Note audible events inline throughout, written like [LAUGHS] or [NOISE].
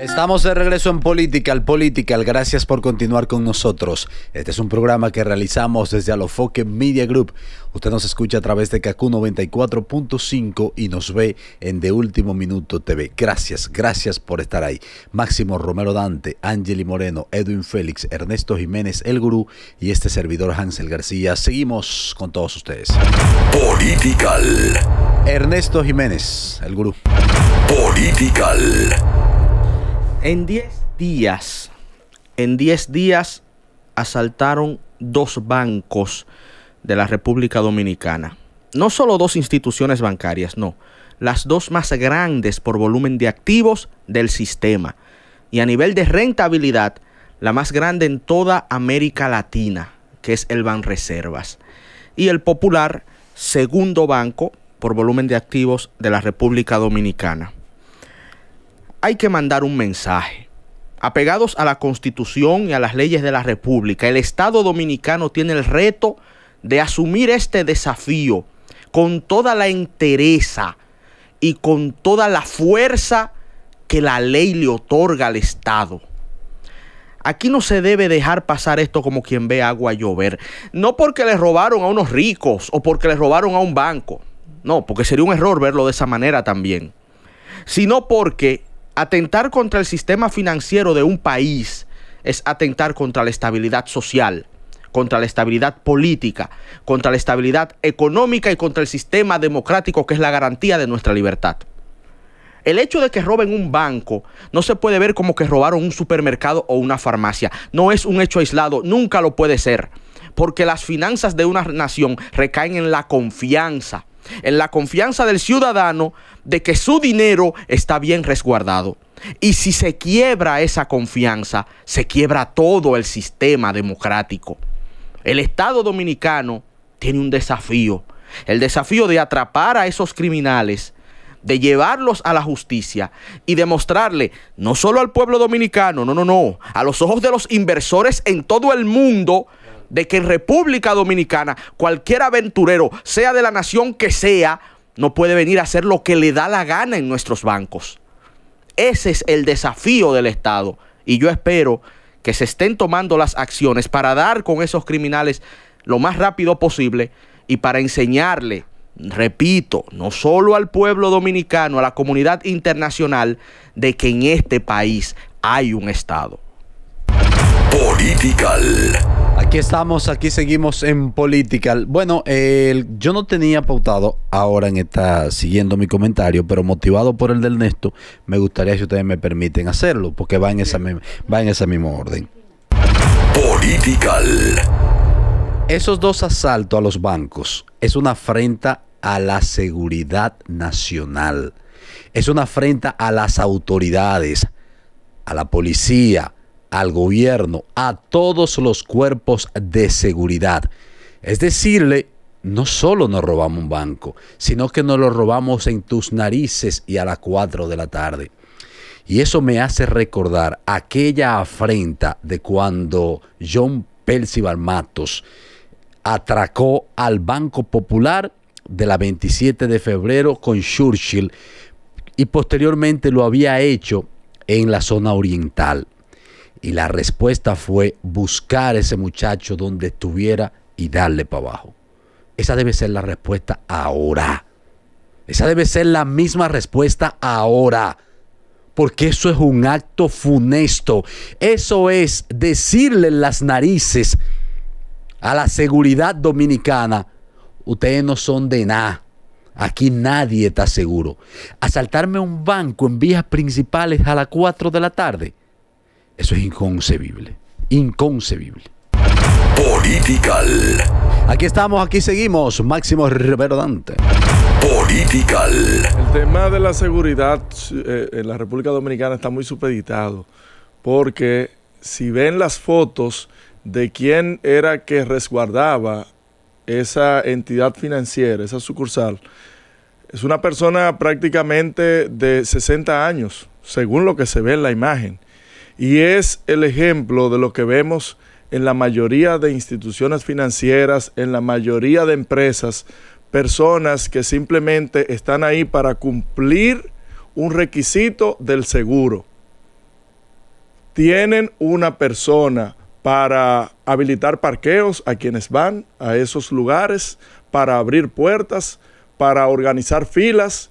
Estamos de regreso en Political, Political. Gracias por continuar con nosotros. Este es un programa que realizamos desde Alofoque Media Group. Usted nos escucha a través de Kaku 94.5 y nos ve en De Último Minuto TV. Gracias, gracias por estar ahí. Máximo Romero Dante, Angeli Moreno, Edwin Félix, Ernesto Jiménez, El Gurú y este servidor Hansel García. Seguimos con todos ustedes. Political. Ernesto Jiménez, El Gurú. Political. En 10 días, en 10 días asaltaron dos bancos de la República Dominicana. No solo dos instituciones bancarias, no, las dos más grandes por volumen de activos del sistema. Y a nivel de rentabilidad, la más grande en toda América Latina, que es el Banreservas. Y el Popular, segundo banco por volumen de activos de la República Dominicana hay que mandar un mensaje. Apegados a la Constitución y a las leyes de la República, el Estado dominicano tiene el reto de asumir este desafío con toda la entereza y con toda la fuerza que la ley le otorga al Estado. Aquí no se debe dejar pasar esto como quien ve agua llover. No porque le robaron a unos ricos o porque le robaron a un banco. No, porque sería un error verlo de esa manera también. Sino porque Atentar contra el sistema financiero de un país es atentar contra la estabilidad social, contra la estabilidad política, contra la estabilidad económica y contra el sistema democrático que es la garantía de nuestra libertad. El hecho de que roben un banco no se puede ver como que robaron un supermercado o una farmacia. No es un hecho aislado, nunca lo puede ser, porque las finanzas de una nación recaen en la confianza en la confianza del ciudadano de que su dinero está bien resguardado. Y si se quiebra esa confianza, se quiebra todo el sistema democrático. El Estado dominicano tiene un desafío, el desafío de atrapar a esos criminales, de llevarlos a la justicia y demostrarle, no solo al pueblo dominicano, no, no, no, a los ojos de los inversores en todo el mundo, de que en República Dominicana cualquier aventurero, sea de la nación que sea, no puede venir a hacer lo que le da la gana en nuestros bancos. Ese es el desafío del Estado. Y yo espero que se estén tomando las acciones para dar con esos criminales lo más rápido posible y para enseñarle, repito, no solo al pueblo dominicano, a la comunidad internacional, de que en este país hay un Estado. Aquí estamos, aquí seguimos en Political. Bueno, yo no tenía pautado ahora en estar siguiendo mi comentario, pero motivado por el del Ernesto, me gustaría si ustedes me permiten hacerlo, porque va en esa, va en esa misma orden. Political. Esos dos asaltos a los bancos es una afrenta a la seguridad nacional. Es una afrenta a las autoridades, a la policía, al gobierno, a todos los cuerpos de seguridad. Es decirle, no solo nos robamos un banco, sino que nos lo robamos en tus narices y a las 4 de la tarde. Y eso me hace recordar aquella afrenta de cuando John Percival Matos atracó al Banco Popular de la 27 de febrero con Churchill y posteriormente lo había hecho en la zona oriental. Y la respuesta fue buscar ese muchacho donde estuviera y darle para abajo. Esa debe ser la respuesta ahora. Esa debe ser la misma respuesta ahora. Porque eso es un acto funesto. Eso es decirle las narices a la seguridad dominicana, ustedes no son de nada. Aquí nadie está seguro. Asaltarme un banco en vías principales a las 4 de la tarde. Eso es inconcebible. Inconcebible. Political. Aquí estamos, aquí seguimos. Máximo Rivero Dante. Political. El tema de la seguridad eh, en la República Dominicana está muy supeditado. Porque si ven las fotos de quién era que resguardaba esa entidad financiera, esa sucursal, es una persona prácticamente de 60 años, según lo que se ve en la imagen. Y es el ejemplo de lo que vemos en la mayoría de instituciones financieras, en la mayoría de empresas, personas que simplemente están ahí para cumplir un requisito del seguro. Tienen una persona para habilitar parqueos a quienes van a esos lugares, para abrir puertas, para organizar filas.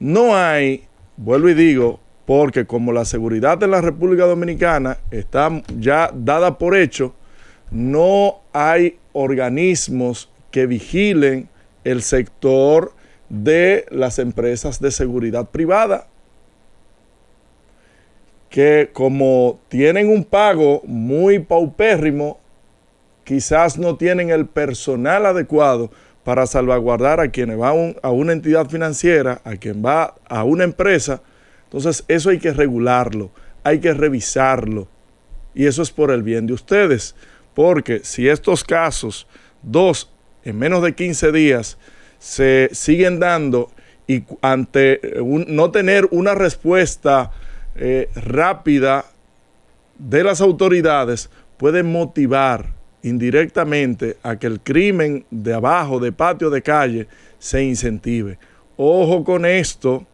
No hay, vuelvo y digo, porque como la seguridad de la República Dominicana está ya dada por hecho, no hay organismos que vigilen el sector de las empresas de seguridad privada, que como tienen un pago muy paupérrimo, quizás no tienen el personal adecuado para salvaguardar a quienes va a, a una entidad financiera, a quien va a una empresa, entonces eso hay que regularlo, hay que revisarlo. Y eso es por el bien de ustedes. Porque si estos casos, dos en menos de 15 días, se siguen dando y ante eh, no tener una respuesta eh, rápida de las autoridades, puede motivar indirectamente a que el crimen de abajo, de patio, de calle, se incentive. Ojo con esto,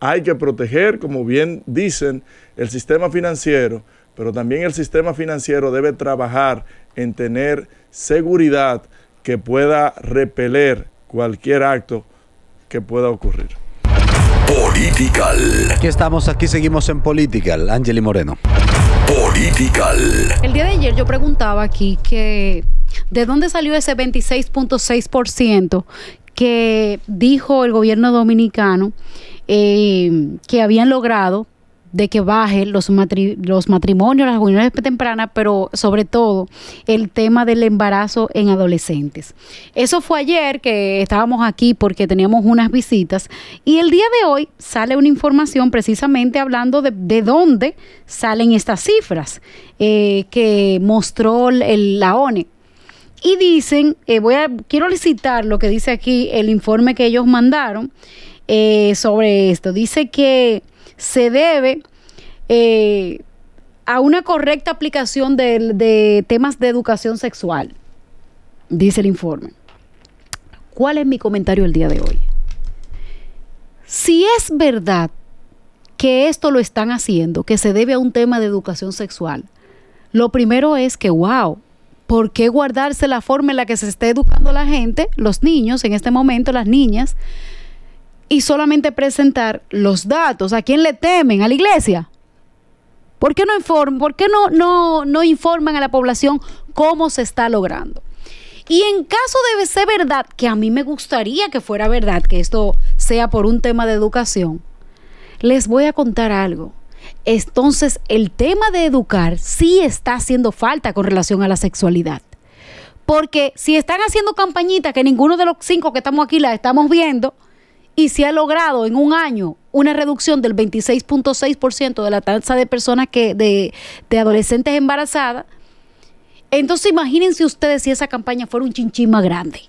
hay que proteger, como bien dicen, el sistema financiero, pero también el sistema financiero debe trabajar en tener seguridad que pueda repeler cualquier acto que pueda ocurrir. Political. Aquí estamos, aquí seguimos en Political. Angeli Moreno. Political. El día de ayer yo preguntaba aquí que de dónde salió ese 26.6% que dijo el gobierno dominicano eh, que habían logrado de que bajen los, los matrimonios, las reuniones tempranas, pero sobre todo el tema del embarazo en adolescentes. Eso fue ayer que estábamos aquí porque teníamos unas visitas y el día de hoy sale una información precisamente hablando de, de dónde salen estas cifras eh, que mostró el, la ONE. Y dicen, eh, voy a, quiero citar lo que dice aquí el informe que ellos mandaron. Eh, sobre esto. Dice que se debe eh, a una correcta aplicación de, de temas de educación sexual, dice el informe. ¿Cuál es mi comentario el día de hoy? Si es verdad que esto lo están haciendo, que se debe a un tema de educación sexual, lo primero es que, wow, ¿por qué guardarse la forma en la que se está educando la gente, los niños en este momento, las niñas? y solamente presentar los datos. ¿A quién le temen? ¿A la iglesia? ¿Por qué no, informan, por qué no, no, no informan a la población cómo se está logrando? Y en caso de ser verdad, que a mí me gustaría que fuera verdad, que esto sea por un tema de educación, les voy a contar algo. Entonces, el tema de educar sí está haciendo falta con relación a la sexualidad. Porque si están haciendo campañitas que ninguno de los cinco que estamos aquí la estamos viendo, y se ha logrado en un año una reducción del 26.6% de la tasa de personas que de, adolescentes embarazadas. Entonces imagínense ustedes si esa campaña fuera un chinchín más grande.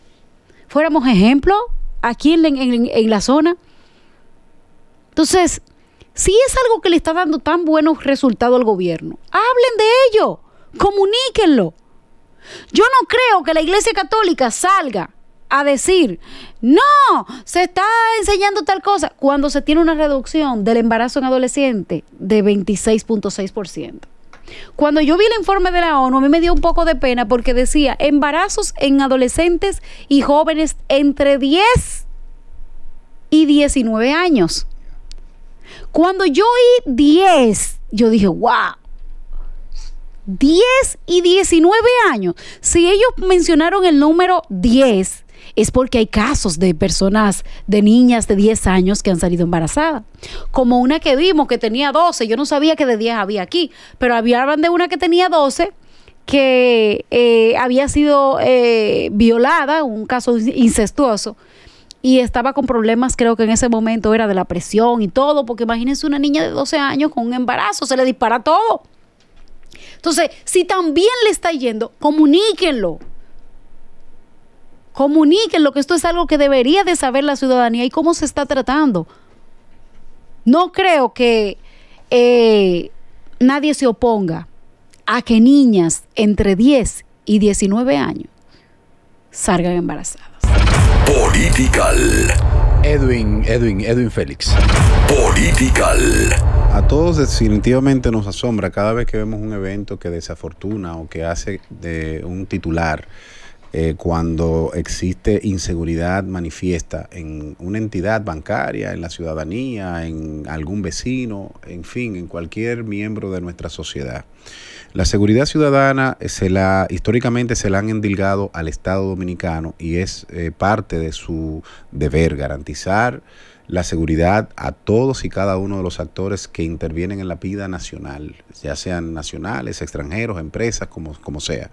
Fuéramos ejemplo aquí en, en la zona. Entonces, si es algo que le está dando tan buenos resultados al gobierno, hablen de ello, comuníquenlo. Yo no creo que la Iglesia Católica salga a decir, no, se está enseñando tal cosa, cuando se tiene una reducción del embarazo en adolescente de 26.6%. Cuando yo vi el informe de la ONU, a mí me dio un poco de pena porque decía embarazos en adolescentes y jóvenes entre 10 y 19 años. Cuando yo oí 10, yo dije, wow. 10 y 19 años. Si ellos mencionaron el número 10, es porque hay casos de personas, de niñas de 10 años que han salido embarazadas. Como una que vimos que tenía 12, yo no sabía que de 10 había aquí, pero hablaban de una que tenía 12 que eh, había sido eh, violada, un caso incestuoso, y estaba con problemas, creo que en ese momento era de la presión y todo, porque imagínense una niña de 12 años con un embarazo, se le dispara todo. Entonces, si también le está yendo, comuníquenlo. Comuníquenlo, que esto es algo que debería de saber la ciudadanía y cómo se está tratando. No creo que eh, nadie se oponga a que niñas entre 10 y 19 años salgan embarazadas. Political. Edwin, Edwin, Edwin Félix. Political. A todos definitivamente nos asombra cada vez que vemos un evento que desafortuna o que hace de un titular eh, cuando existe inseguridad manifiesta en una entidad bancaria, en la ciudadanía, en algún vecino, en fin, en cualquier miembro de nuestra sociedad. La seguridad ciudadana eh, se la históricamente se la han endilgado al Estado dominicano y es eh, parte de su deber garantizar la seguridad a todos y cada uno de los actores que intervienen en la vida nacional, ya sean nacionales, extranjeros, empresas, como, como sea.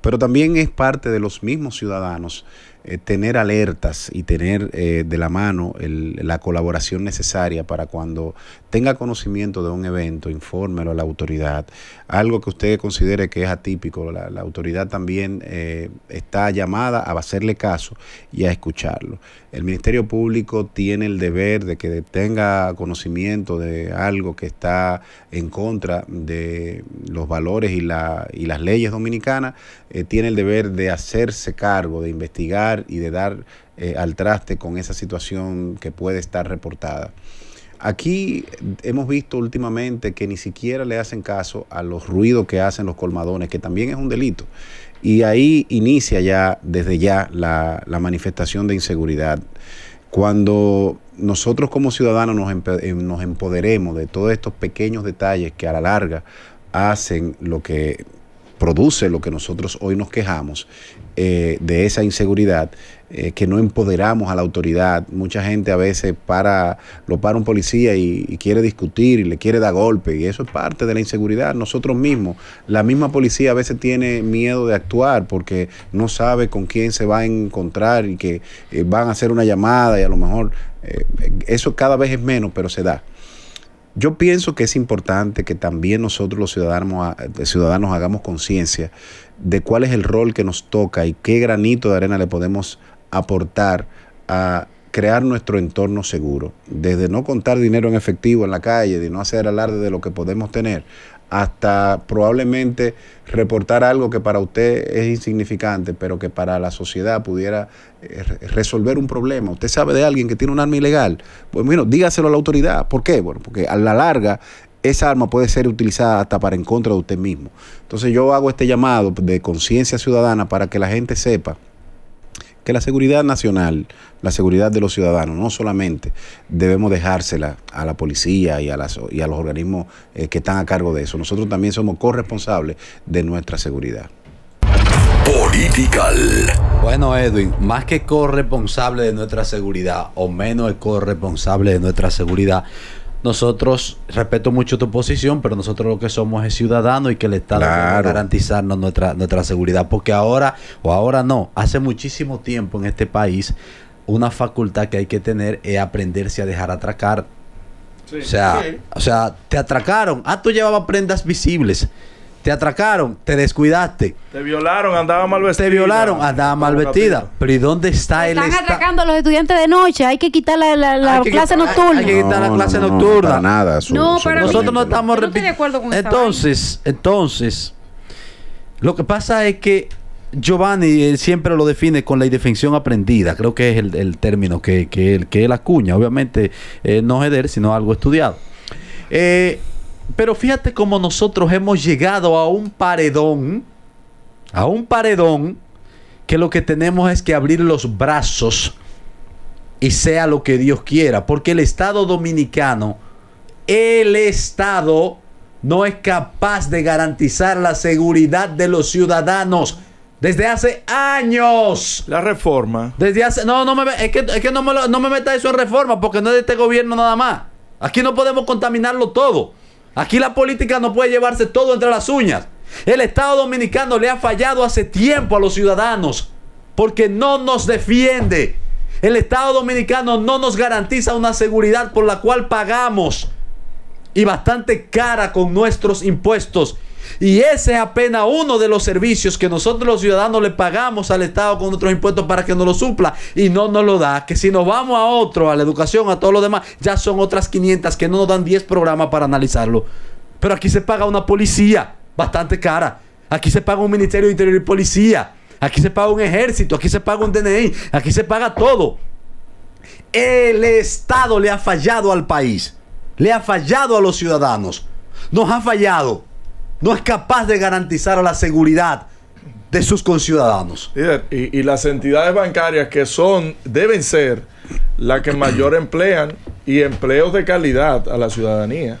Pero también es parte de los mismos ciudadanos eh, tener alertas y tener eh, de la mano la colaboración necesaria para cuando tenga conocimiento de un evento, infórmelo a la autoridad. Algo que usted considere que es atípico, la, autoridad también eh, está llamada a hacerle caso y a escucharlo. El Ministerio Público tiene el deber de que tenga conocimiento de algo que está en contra de los valores y, y las leyes dominicanas, eh, tiene el deber de hacerse cargo, de investigar y de dar eh, al traste con esa situación que puede estar reportada. Aquí hemos visto últimamente que ni siquiera le hacen caso a los ruidos que hacen los colmadones, que también es un delito. Y ahí inicia ya, desde ya, la, manifestación de inseguridad. Cuando nosotros como ciudadanos nos, eh, nos empoderemos de todos estos pequeños detalles que a la larga hacen lo que produce lo que nosotros hoy nos quejamos eh, de esa inseguridad, eh, que no empoderamos a la autoridad. Mucha gente a veces para, lo para un policía y, quiere discutir y le quiere dar golpe, y eso es parte de la inseguridad. Nosotros mismos, la misma policía a veces tiene miedo de actuar porque no sabe con quién se va a encontrar y que eh, van a hacer una llamada y a lo mejor eso cada vez es menos, pero se da. Yo pienso que es importante que también nosotros los eh, ciudadanos, hagamos conciencia de cuál es el rol que nos toca y qué granito de arena le podemos aportar a crear nuestro entorno seguro, desde no contar dinero en efectivo en la calle, de no hacer alarde de lo que podemos tener, hasta probablemente reportar algo que para usted es insignificante, pero que para la sociedad pudiera eh, resolver un problema. Usted sabe de alguien que tiene un arma ilegal. Pues bueno, dígaselo a la autoridad. ¿Por qué? Bueno, porque a la larga esa arma puede ser utilizada hasta para en contra de usted mismo. Entonces yo hago este llamado de conciencia ciudadana para que la gente sepa que la seguridad nacional, la seguridad de los ciudadanos, no solamente debemos dejársela a la policía y a, los organismos eh, que están a cargo de eso. Nosotros también somos corresponsables de nuestra seguridad. Political. Bueno, Edwin, más que corresponsable de nuestra seguridad o menos corresponsable de nuestra seguridad, nosotros, respeto mucho tu posición, pero nosotros lo que somos es ciudadanos y que el Estado debe garantizarnos nuestra, nuestra seguridad. Porque ahora, o ahora no, hace muchísimo tiempo en este país, una facultad que hay que tener es aprenderse a dejar atracar. O, sea, o sea, te atracaron. Ah, tú llevabas prendas visibles te atracaron, te descuidaste. Te violaron, andaba mal vestida. Te violaron, andaba mal vestida. Pero ¿y dónde está el Están atracando a los estudiantes de noche. Hay que quitar la, clase nocturna. hay que quitar la clase nocturna. nada. No, pero Nosotros no estamos no estoy de acuerdo con Entonces, entonces, lo que pasa es que Giovanni siempre lo define con la indefensión aprendida. Creo que es el, término que, que, la que Obviamente, eh, no es de él, sino algo estudiado. Eh, pero fíjate cómo nosotros hemos llegado a un paredón, a un paredón, que lo que tenemos es que abrir los brazos y sea lo que Dios quiera, porque el Estado dominicano, el Estado no es capaz de garantizar la seguridad de los ciudadanos. Desde hace años. La reforma. Desde hace. No, no me. Es que, que no, me no me meta eso en reforma porque no es de este gobierno nada más. Aquí no podemos contaminarlo todo. Aquí la política no puede llevarse todo entre las uñas. El Estado dominicano le ha fallado hace tiempo a los ciudadanos porque no nos defiende. El Estado dominicano no nos garantiza una seguridad por la cual pagamos y bastante cara con nuestros impuestos. Y ese es apenas uno de los servicios que nosotros los ciudadanos le pagamos al Estado con nuestros impuestos para que nos lo supla y no nos lo da. Que si nos vamos a otro, a la educación, a todo lo demás, ya son otras 500 que no nos dan 10 programas para analizarlo. Pero aquí se paga una policía bastante cara. Aquí se paga un Ministerio de Interior y Policía. Aquí se paga un ejército. Aquí se paga un DNI. Aquí se paga todo. El Estado le ha fallado al país le ha fallado a los ciudadanos, nos ha fallado, no es capaz de garantizar la seguridad de sus conciudadanos. Y, las entidades bancarias que son, deben ser las que mayor [CLEARS THROAT] emplean y empleos de calidad a la ciudadanía.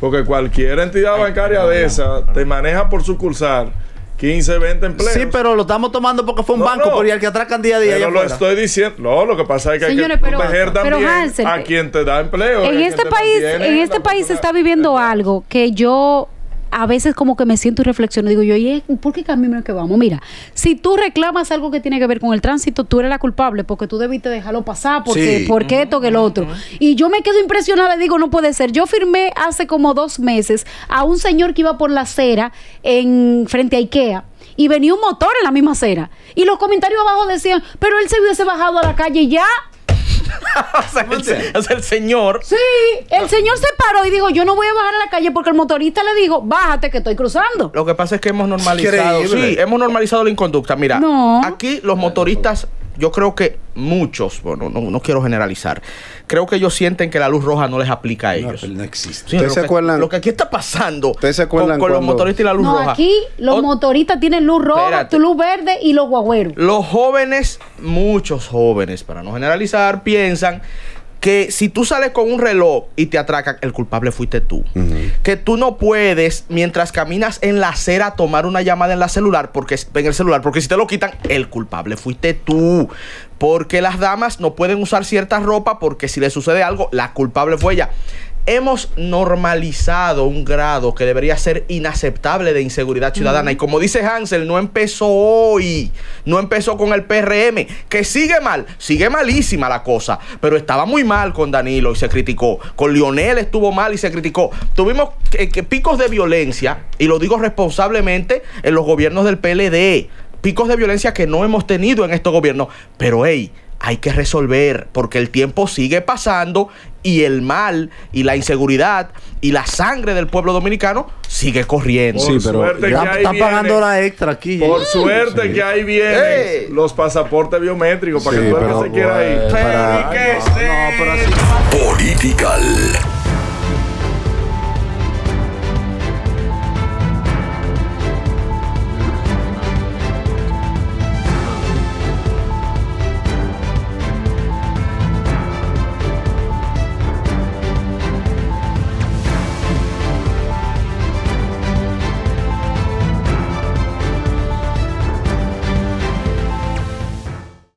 Porque cualquier entidad bancaria de esa te maneja por sucursal 15, 20 empleos. Sí, pero lo estamos tomando porque fue un banco, por el al que atracan día a día. yo lo estoy diciendo. No, lo que pasa es que hay que proteger también a eh, quien te da empleo. En este país, en este país se está viviendo algo que yo a veces como que me siento y reflexiono, digo yo, por qué camino es que vamos? Mira, si tú reclamas algo que tiene que ver con el tránsito, tú eres la culpable porque tú debiste dejarlo pasar, porque, porque esto, que el otro. Y yo me quedo impresionada y digo, no puede ser. Yo firmé hace como dos meses a un señor que iba por la acera en, frente a Ikea y venía un motor en la misma acera. Y los comentarios abajo decían, pero él se hubiese bajado a la calle ya [LAUGHS] o, sea, el, señor. Sí, el señor se paró y dijo: Yo no voy a bajar a la calle porque el motorista le dijo: Bájate que estoy cruzando. Lo que pasa es que hemos normalizado. Sí, hemos normalizado la inconducta. Mira, aquí los motoristas yo creo que muchos, bueno, no, quiero generalizar, creo que ellos sienten que la luz roja no les aplica a ellos. No, existe. ¿Ustedes se Lo que aquí está pasando con, los motoristas y la luz no, Aquí los motoristas tienen luz roja, tu luz verde y los guagüeros. Los jóvenes, muchos jóvenes, para no generalizar, piensan que si tú sales con un reloj y te atracan, el culpable fuiste tú. Que tú no puedes, mientras caminas en la acera, tomar una llamada en la celular, porque en el celular, porque si te lo quitan, el culpable fuiste tú. Porque las damas no pueden usar cierta ropa porque si le sucede algo, la culpable fue ella hemos normalizado un grado que debería ser inaceptable de inseguridad ciudadana. Y como dice Hansel, no empezó hoy, no empezó con el PRM, que sigue mal, sigue malísima la cosa, pero estaba muy mal con Danilo y se criticó, con Lionel estuvo mal y se criticó. Tuvimos eh, picos de violencia, y lo digo responsablemente, en los gobiernos del PLD, picos de violencia que no hemos tenido en estos gobiernos, pero hey, hay que resolver porque el tiempo sigue pasando y el mal y la inseguridad y la sangre del pueblo dominicano sigue corriendo. sí, pero están pagando la extra aquí. ¿eh? Por suerte que ahí vienen los pasaportes biométricos para que tú el que se quiera ir. Para... No, no, Political